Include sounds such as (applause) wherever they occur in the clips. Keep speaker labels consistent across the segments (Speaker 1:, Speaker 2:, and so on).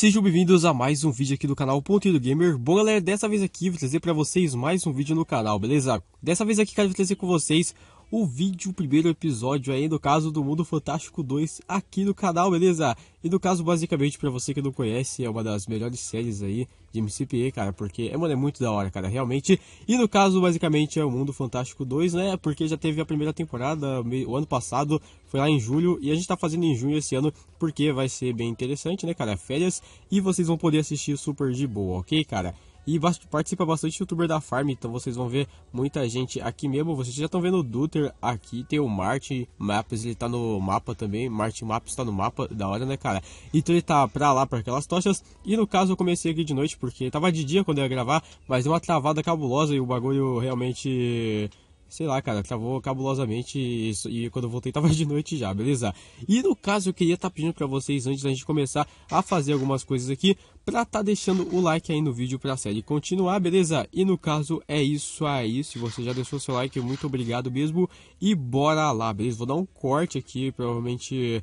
Speaker 1: Sejam bem-vindos a mais um vídeo aqui do canal Ponto do Gamer. Bom galera, dessa vez aqui vou trazer para vocês mais um vídeo no canal, beleza? Dessa vez aqui quero trazer com vocês o vídeo, o primeiro episódio aí, no caso do Mundo Fantástico 2 aqui no canal, beleza? E no caso, basicamente, para você que não conhece, é uma das melhores séries aí de MCPA, cara, porque é, mano, é muito da hora, cara, realmente. E no caso, basicamente, é o Mundo Fantástico 2, né? Porque já teve a primeira temporada o ano passado, foi lá em julho, e a gente tá fazendo em junho esse ano, porque vai ser bem interessante, né, cara? Férias, e vocês vão poder assistir super de boa, ok, cara? E participa bastante youtuber da farm, então vocês vão ver muita gente aqui mesmo. Vocês já estão vendo o Duter aqui, tem o Marte Maps, ele tá no mapa também. Marte Maps tá no mapa, da hora, né, cara? Então ele tá pra lá, pra aquelas tochas. E no caso eu comecei aqui de noite, porque tava de dia quando eu ia gravar, mas deu uma travada cabulosa e o bagulho realmente sei lá, cara, travou cabulosamente e, e, quando eu voltei (laughs) tava de noite já, beleza? E no caso eu queria estar tá pedindo para vocês antes da gente começar a fazer algumas coisas aqui para tá deixando o like aí no vídeo para a série continuar, beleza? E no caso é isso aí, se você já deixou seu like, muito obrigado mesmo e bora lá, beleza? Vou dar um corte aqui, provavelmente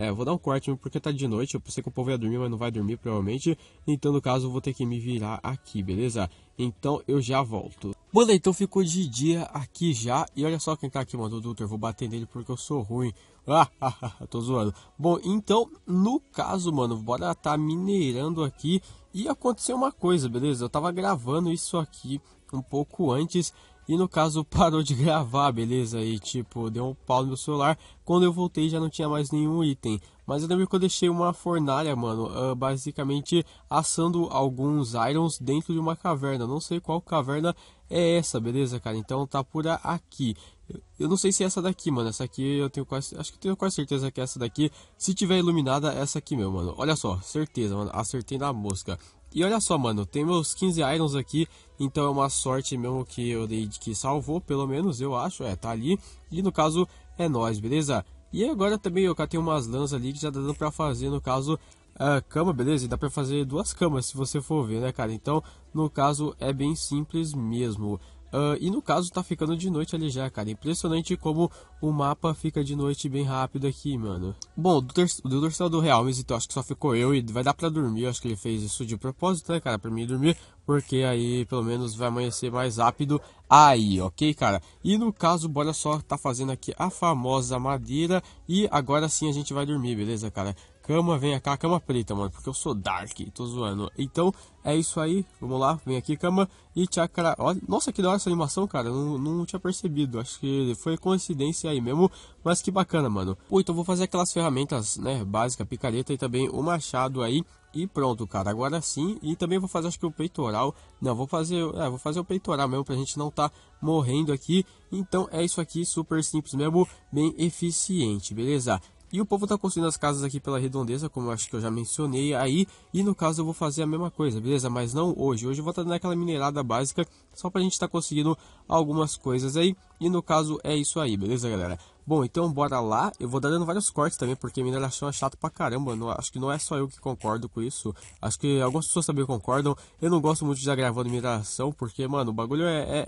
Speaker 1: é, vou dar um corte porque tá de noite, eu pensei que o povo ia dormir, mas não vai dormir provavelmente. Então, no caso, eu vou ter que me virar aqui, beleza? Então, eu já volto. bom então ficou de dia aqui já. E olha só quem tá aqui, mano, o Doutor. Vou bater nele porque eu sou ruim. Ah, (laughs) ah, ah, tô zoando. Bom, então, no caso, mano, bora tá mineirando aqui. E aconteceu uma coisa, beleza? Eu tava gravando isso aqui um pouco antes e no caso (laughs) parou de gravar, beleza? E tipo, deu um pau no meu celular. Quando eu voltei já não tinha mais nenhum item. Mas eu lembro que eu deixei uma fornalha, mano, uh, basicamente assando alguns irons dentro de uma caverna. Não sei qual caverna é essa, beleza, cara? Então tá por aqui. Eu não sei se é essa daqui, mano. Essa aqui eu tenho quase. Acho que eu tenho quase certeza que é essa daqui. Se tiver iluminada, é essa aqui, meu, mano. Olha só, certeza, mano. Acertei na mosca. E olha só, mano, tem meus 15 irons aqui, então é uma sorte mesmo que eu dei que salvou, pelo menos eu acho, é, tá ali. E no caso é nós, beleza? E agora também eu cá tenho umas lãs ali que já dá dando pra fazer, no caso, a cama, beleza? E dá pra fazer duas camas, se você for ver, né, cara? Então, no caso, é bem simples mesmo. Uh, e no caso tá ficando de noite ali já, cara. Impressionante como o mapa fica de noite bem rápido aqui, mano. Bom, do, ter do torcedor do Real, mas então acho que só ficou eu e vai dar pra dormir. Eu acho que ele fez isso de propósito, né, cara? Pra mim dormir, porque aí pelo menos vai amanhecer mais rápido aí, ok, cara? E no caso, bora só tá fazendo aqui a famosa madeira e agora sim a gente vai dormir, beleza, cara? cama, vem cá, cama é preta, mano, porque eu sou dark, tô zoando. Então, é isso aí, vamos lá, vem aqui, cama e chakra. Olha, nossa, que da hora essa animação, cara, não, não tinha percebido, acho que foi coincidência aí mesmo, mas que bacana, mano. Pô, então vou fazer aquelas ferramentas, né, básica, picareta e também o machado aí. E pronto, cara, agora sim, e também vou fazer acho que o peitoral, não, vou fazer, é, vou fazer o peitoral mesmo pra gente não tá morrendo aqui, então é isso aqui, super simples mesmo, bem eficiente, beleza? E o povo está construindo as casas aqui pela redondeza, como eu acho que eu já mencionei aí. E no caso eu vou fazer a mesma coisa, beleza? Mas não hoje. Hoje eu vou estar tá dando aquela minerada básica, só para a gente estar tá conseguindo algumas coisas aí. E no caso é isso aí, beleza, galera? Bom, então bora lá. Eu vou dando vários cortes também, porque mineração é chato pra caramba. Não, acho que não é só eu que concordo com isso. Acho que algumas pessoas também concordam. Eu não gosto muito de estar gravando mineração, porque, mano, o bagulho é, é,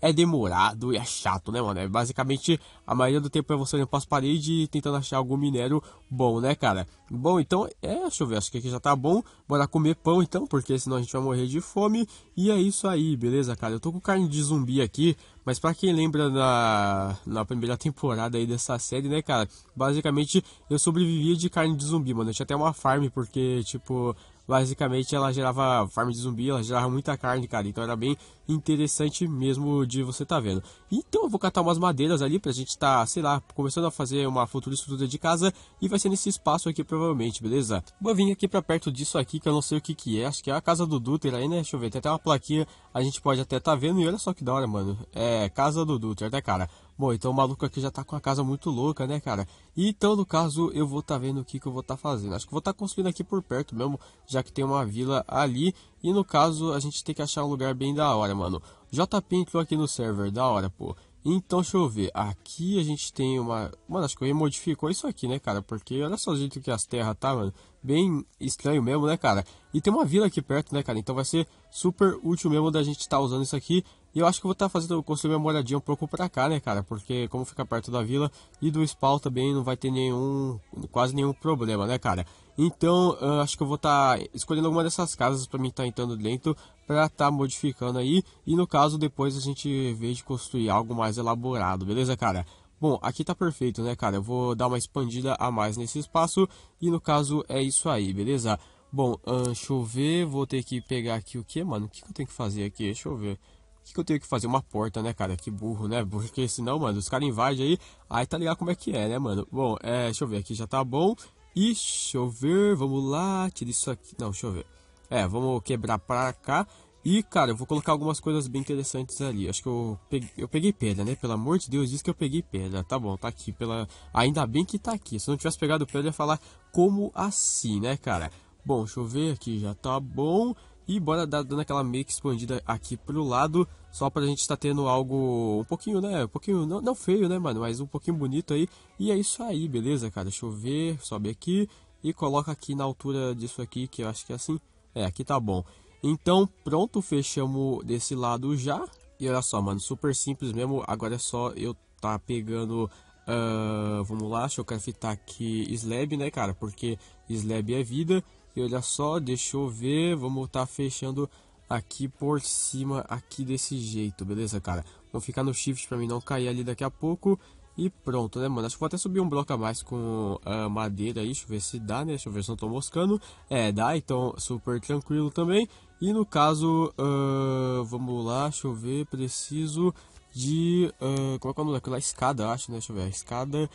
Speaker 1: é, é demorado e é chato, né, mano? É basicamente a maioria do tempo é você limpar as paredes e tentando achar algum minério bom, né, cara? Bom, então, é, deixa eu ver, acho que aqui já tá bom. Bora comer pão então, porque senão a gente vai morrer de fome. E é isso aí, beleza, cara? Eu tô com carne de zumbi aqui, mas para quem lembra da na primeira temporada aí dessa série, né, cara? Basicamente eu sobrevivia de carne de zumbi, mano. Eu tinha até uma farm porque tipo basicamente ela gerava farm de zumbi, ela gerava muita carne, cara. Então era bem interessante mesmo de você tá vendo. Então eu vou catar umas madeiras ali pra gente tá, sei lá, começando a fazer uma futura estrutura de casa e vai ser nesse espaço aqui provavelmente, beleza? Vou vir aqui pra perto disso aqui que eu não sei o que que é, acho que é a casa do Duter aí, né? Deixa eu ver, tem até uma plaquinha, a gente pode até tá vendo e olha só que da hora, mano. É, casa do Duter até né, cara? Bom, então o maluco aqui já tá com a casa muito louca, né, cara? Então, no caso, eu vou tá vendo o que, que eu vou tá fazendo. Acho que vou tá construindo aqui por perto mesmo, já que tem uma vila ali. E no caso, a gente tem que achar um lugar bem da hora, mano. JP entrou aqui no server, da hora, pô. Então, deixa eu ver. Aqui a gente tem uma. Mano, acho que ele modificou isso aqui, né, cara? Porque olha só o jeito que as terras tá, mano. Bem estranho mesmo, né, cara? E tem uma vila aqui perto, né, cara? Então vai ser super útil mesmo da gente estar tá usando isso aqui. E eu acho que eu vou estar tá fazendo construir uma moradia um pouco pra cá, né, cara? Porque como fica perto da vila e do spawn também não vai ter nenhum. quase nenhum problema, né, cara? Então, uh, acho que eu vou estar tá escolhendo alguma dessas casas para mim estar tá entrando dentro, para estar tá modificando aí. E no caso, depois a gente vê de construir algo mais elaborado, beleza, cara? Bom, aqui tá perfeito, né, cara? Eu vou dar uma expandida a mais nesse espaço. E no caso, é isso aí, beleza? Bom, uh, deixa eu ver. Vou ter que pegar aqui o que, mano? O que, que eu tenho que fazer aqui? Deixa eu ver que, que eu tenho que fazer? Uma porta, né, cara? Que burro, né? (laughs) Porque senão, mano, os caras invadem aí, aí tá ligado como é que é, né, mano? Bom, é, deixa eu ver aqui, já tá bom. E chover, vamos lá, tira isso aqui. Não, deixa eu ver. É, vamos quebrar pra cá. E, cara, eu vou colocar algumas coisas bem interessantes ali. Acho que eu peguei, eu peguei pedra, né? Pelo amor de Deus, diz que eu peguei pedra. Tá bom, tá aqui. pela Ainda bem que tá aqui. Se eu não tivesse pegado pedra, eu ia falar como assim, né, cara? Bom, deixa eu ver aqui, já tá bom. E bora dar, dando aquela meio que expandida aqui pro lado, só pra gente estar tá tendo algo um pouquinho, né? Um pouquinho, não, não feio, né, mano? Mas um pouquinho bonito aí. E é isso aí, beleza, cara? Deixa eu ver, sobe aqui e coloca aqui na altura disso aqui, que eu acho que é assim. É, aqui tá bom. Então, pronto, fechamos desse lado já. E olha só, mano, super simples mesmo. Agora é só eu tá pegando Uh, vamos lá, deixa eu craftar aqui slab, né, cara? Porque slab é vida. E olha só, deixa eu ver, vamos estar tá fechando aqui por cima, aqui desse jeito, beleza, cara? Vou ficar no shift para mim não cair ali daqui a pouco. E pronto, né, mano? Acho que vou até subir um bloco a mais com uh, madeira aí. Deixa eu ver se dá, né? Deixa eu ver se não tô moscando. É, dá, então super tranquilo também. E no caso, uh, vamos lá, deixa eu ver. Preciso de. Uh, como é que é o nome daquela escada, acho, né? Deixa eu ver. A escada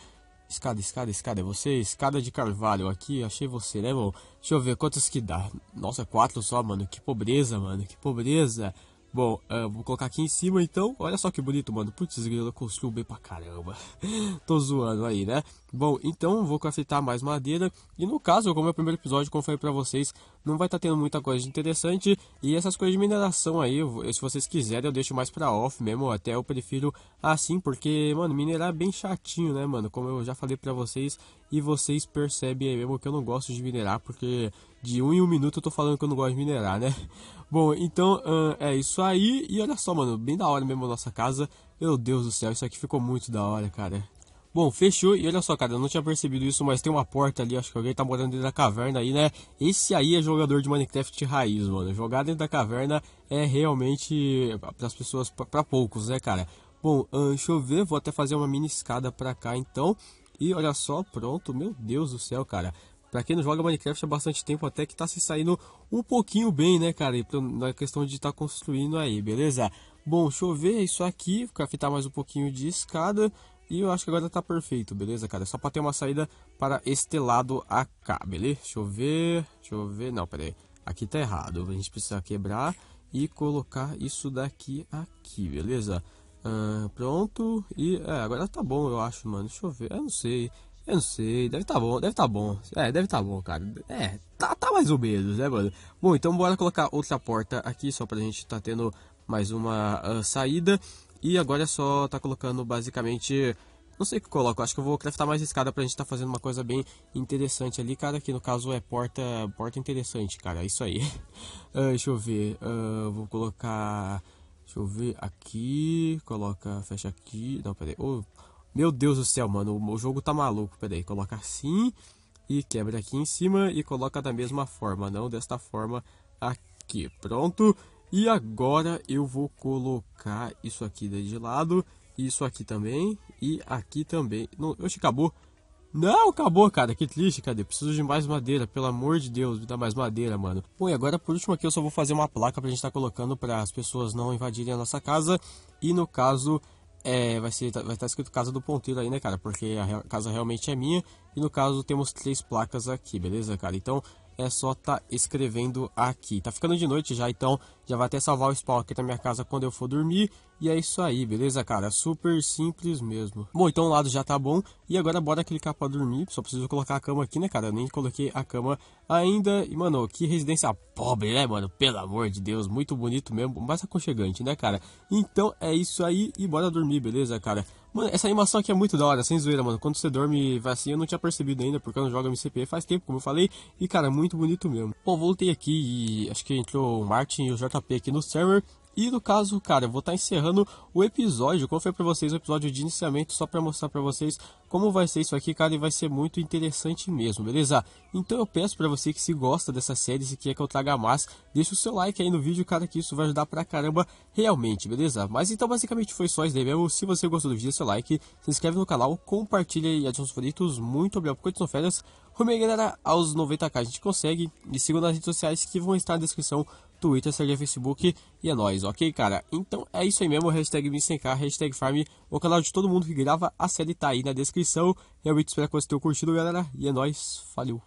Speaker 1: Escada, escada, escada, é você? Escada de carvalho aqui, achei você, né, irmão? Deixa eu ver quantos que dá. Nossa, quatro só, mano. Que pobreza, mano. Que pobreza. Bom, uh, vou colocar aqui em cima então. Olha só que bonito, mano. Putz, grilo construiu bem pra caramba. (laughs) Tô zoando aí, né? Bom, então vou craftar mais madeira. E no caso, como é o primeiro episódio, como eu falei pra vocês, não vai estar tá tendo muita coisa interessante. E essas coisas de mineração aí, se vocês quiserem, eu deixo mais pra off mesmo. Até eu prefiro assim, porque, mano, minerar é bem chatinho, né, mano? Como eu já falei pra vocês. E vocês percebem aí mesmo que eu não gosto de minerar, porque de um em um minuto eu tô falando que eu não gosto de minerar, né? Bom, então é isso aí. E olha só, mano, bem da hora mesmo a nossa casa. Meu Deus do céu, isso aqui ficou muito da hora, cara. Bom, fechou. E olha só, cara, eu não tinha percebido isso, mas tem uma porta ali, acho que alguém tá morando dentro da caverna aí, né? Esse aí é jogador de Minecraft raiz, mano. Jogar dentro da caverna é realmente para as pessoas, para poucos, né, cara? Bom, hum, deixa eu ver, vou até fazer uma mini escada pra cá então. E olha só, pronto, meu Deus do céu, cara. Para quem não joga Minecraft há bastante tempo, até que tá se saindo um pouquinho bem, né, cara? Na questão de estar tá construindo aí, beleza? Bom, deixa eu ver isso aqui, ficar tá mais um pouquinho de escada. E eu acho que agora tá perfeito, beleza, cara? Só pra ter uma saída para este lado a cá, beleza? Deixa eu ver, deixa eu ver, não, peraí. Aqui tá errado, a gente precisa quebrar e colocar isso daqui aqui, beleza? pronto, e é, agora tá bom, eu acho, mano. Deixa eu ver, eu não sei. Eu não sei, deve tá bom, deve tá bom. É, deve tá bom, cara. É, tá, tá mais ou menos, né, mano? Bom, então bora colocar outra porta aqui, só pra gente tá tendo mais uma uh, saída. E agora é só tá colocando basicamente... Não sei o que eu coloco, acho que eu vou craftar mais escada pra gente tá fazendo uma coisa bem interessante ali, cara, que no caso é porta porta interessante, cara, é isso aí. Uh, (laughs) deixa eu ver, uh, vou colocar... Deixa eu ver aqui, coloca, fecha aqui, não, peraí, oh, meu Deus do céu, mano, o jogo tá maluco. Pera aí, coloca assim e quebra aqui em cima e coloca da mesma forma, não desta forma aqui. Pronto. E agora eu vou colocar isso aqui de lado, isso aqui também e aqui também. Não, oxe, acabou. Não, acabou, cara. Que triste, cadê? Preciso de mais madeira, pelo amor de Deus, me dá mais madeira, mano. Bom, e agora por último aqui eu só vou fazer uma placa pra gente estar tá colocando para as pessoas não invadirem a nossa casa e no caso é, vai, ser, tá, vai estar tá escrito Casa do Ponteiro aí, né, cara? Porque a casa realmente é minha. E no caso temos três placas aqui, beleza, cara? Então é só tá escrevendo aqui. Tá ficando de noite já, então já vai até salvar o spawn aqui na minha casa quando eu for dormir. E é isso aí, beleza, cara? Super simples mesmo. Bom, então o lado já tá bom. E agora bora clicar pra dormir. Só preciso colocar a cama aqui, né, cara? Eu nem coloquei a cama ainda. E, mano, que residência pobre, né, mano? Pelo amor de Deus, muito bonito mesmo. Mais aconchegante, né, cara? Então é isso aí e bora dormir, beleza, cara? Mano, essa animação aqui é muito da hora, sem zoeira, mano. Quando você dorme assim, eu não tinha percebido ainda, porque eu não jogo MCP faz tempo, como eu falei. E, cara, muito bonito mesmo. Bom, voltei aqui e acho que entrou o Martin e o JP aqui no server. E no caso, cara, eu vou estar tá encerrando o episódio. Como foi para vocês o episódio de iniciamento, só para mostrar para vocês como vai ser isso aqui, cara, e vai ser muito interessante mesmo, beleza? Então eu peço para você que se gosta dessa série, se quer que eu traga mais, deixa o seu like aí no vídeo, cara, que isso vai ajudar pra caramba realmente, beleza? Mas então basicamente foi só isso daí mesmo. Se você gostou do vídeo, deixa seu like, se inscreve no canal, compartilha e adiciona os favoritos. Muito obrigado por continuar férias. Rumo galera, aos 90k a gente consegue. E sigam nas redes sociais que vão estar na descrição Twitter, seja Facebook e é nóis, ok, cara? Então é isso aí mesmo, hashtag Vincentk, hashtag Farm, o canal de todo mundo que grava a série tá aí na descrição. Realmente espero que vocês tenham curtido, galera, e é nóis, valeu!